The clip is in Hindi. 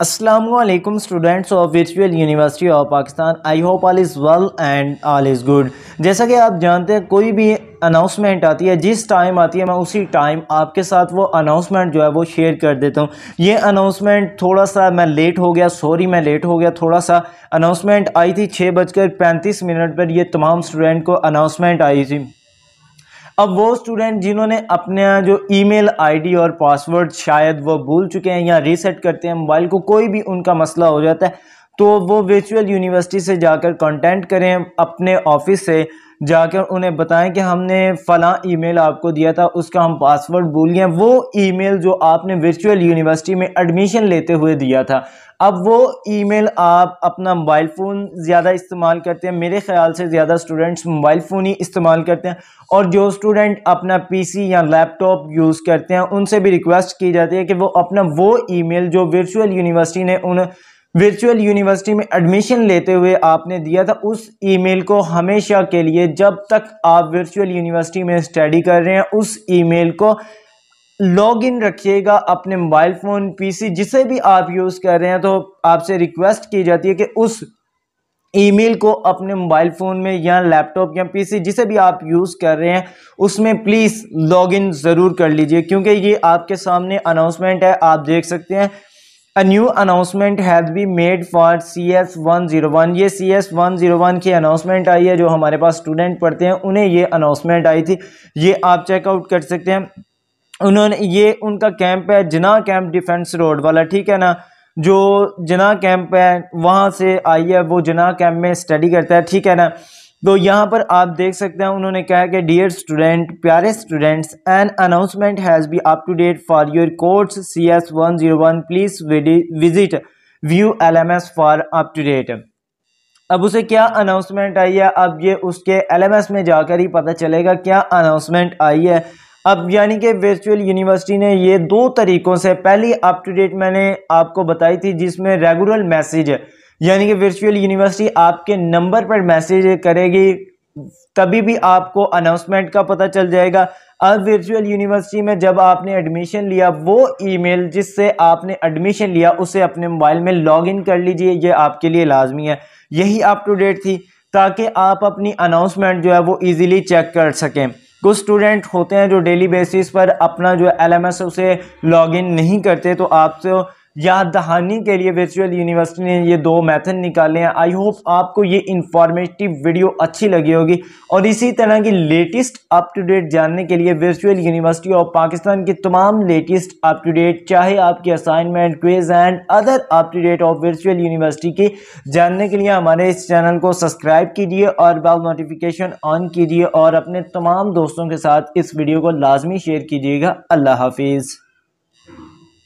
Aslam students of virtual university of Pakistan I hope all is well and all is good जैसा कि आप जानते हैं कोई भी अनाउंसमेंट आती है जिस टाइम आती है मैं उसी टाइम आपके साथ वो अनाउंसमेंट जो है वो शेयर कर देता हूँ ये अनाउंसमेंट थोड़ा सा मैं लेट हो गया सॉरी मैं लेट हो गया थोड़ा सा अनाउंसमेंट आई थी छः बजकर पैंतीस मिनट पर यह तमाम स्टूडेंट को अनाउंसमेंट आई थी अब वो स्टूडेंट जिन्होंने अपने जो ईमेल आईडी और पासवर्ड शायद वो भूल चुके हैं या रीसेट करते हैं मोबाइल को कोई भी उनका मसला हो जाता है तो वो वर्चुअल यूनिवर्सिटी से जाकर कॉन्टैक्ट करें अपने ऑफिस से जाकर उन्हें बताएं कि हमने फ़लां ईमेल आपको दिया था उसका हम पासवर्ड भूल गए वो ईमेल जो आपने वर्चुअल यूनिवर्सिटी में एडमिशन लेते हुए दिया था अब वो ईमेल आप अपना मोबाइल फ़ोन ज़्यादा इस्तेमाल करते हैं मेरे ख्याल से ज़्यादा स्टूडेंट्स मोबाइल फ़ोन ही इस्तेमाल करते हैं और जो स्टूडेंट अपना पीसी या लैपटॉप यूज़ करते हैं उनसे भी रिक्वेस्ट की जाती है कि वो अपना वो ईमेल जो वर्चुअल यूनिवर्सिटी ने उन वर्चुअल यूनिवर्सिटी में एडमिशन लेते हुए आपने दिया था उस ईमेल को हमेशा के लिए जब तक आप वर्चुअल यूनिवर्सिटी में स्टडी कर रहे हैं उस ईमेल को लॉगिन रखिएगा अपने मोबाइल फ़ोन पीसी जिसे भी आप यूज़ कर रहे हैं तो आपसे रिक्वेस्ट की जाती है कि उस ईमेल को अपने मोबाइल फ़ोन में या लैपटॉप या पीसी जिसे भी आप यूज़ कर रहे हैं उसमें प्लीज़ लॉगिन ज़रूर कर लीजिए क्योंकि ये आपके सामने अनाउंसमेंट है आप देख सकते हैं a new announcement has be made for C S one zero one ये C S one zero one की अनाउंसमेंट आई है जो हमारे पास स्टूडेंट पढ़ते हैं उन्हें ये अनाउंसमेंट आई थी ये आप चेकआउट कर सकते हैं उन्होंने ये उनका कैंप है जिना कैंप डिफेंस रोड वाला ठीक है ना जो जिना कैंप है वहाँ से आई है वो जिना कैंप में स्टडी करता है ठीक है ना तो यहाँ पर आप देख सकते हैं उन्होंने कहा है कि डियर स्टूडेंट प्यारे students an announcement has be up to date for your course C S one zero one please visit view L M S for up to date अब उसे क्या अनाउंसमेंट आई है अब ये उसके एल एम एस में जाकर ही पता चलेगा क्या अनाउंसमेंट आई है अब यानी कि वर्चुअल यूनिवर्सिटी ने ये दो तरीक़ों से पहली अप टू डेट मैंने आपको बताई थी जिसमें रेगुलर मैसेज यानी कि वर्चुअल यूनिवर्सिटी आपके नंबर पर मैसेज करेगी तभी भी आपको अनाउंसमेंट का पता चल जाएगा अब वर्चुअल यूनिवर्सिटी में जब आपने एडमिशन लिया वो ईमेल जिससे आपने एडमिशन लिया उसे अपने मोबाइल में लॉगिन कर लीजिए ये आपके लिए लाजमी है यही अप टू डेट थी ताकि आप अपनी अनाउंसमेंट जो है वो इजीली चेक कर सकें कुछ स्टूडेंट होते हैं जो डेली बेसिस पर अपना जो एल एम एस उसे लॉगिन नहीं करते तो आपसे याद दहानी के लिए वर्चुअल यूनिवर्सिटी ने ये दो मेथड निकाले हैं आई होप आपको ये इन्फॉर्मेटिव वीडियो अच्छी लगी होगी और इसी तरह की लेटेस्ट अप टू डेट जानने के लिए वर्चुअल यूनिवर्सिटी ऑफ पाकिस्तान की तमाम लेटेस्ट अप टू डेट चाहे आपकी assignment quiz and other up to date of virtual university की जानने के लिए हमारे इस चैनल को सब्सक्राइब कीजिए और बाल नोटिफिकेशन ऑन कीजिए और अपने तमाम दोस्तों के साथ इस वीडियो को लाजमी शेयर कीजिएगा अल्लाह हाफिज़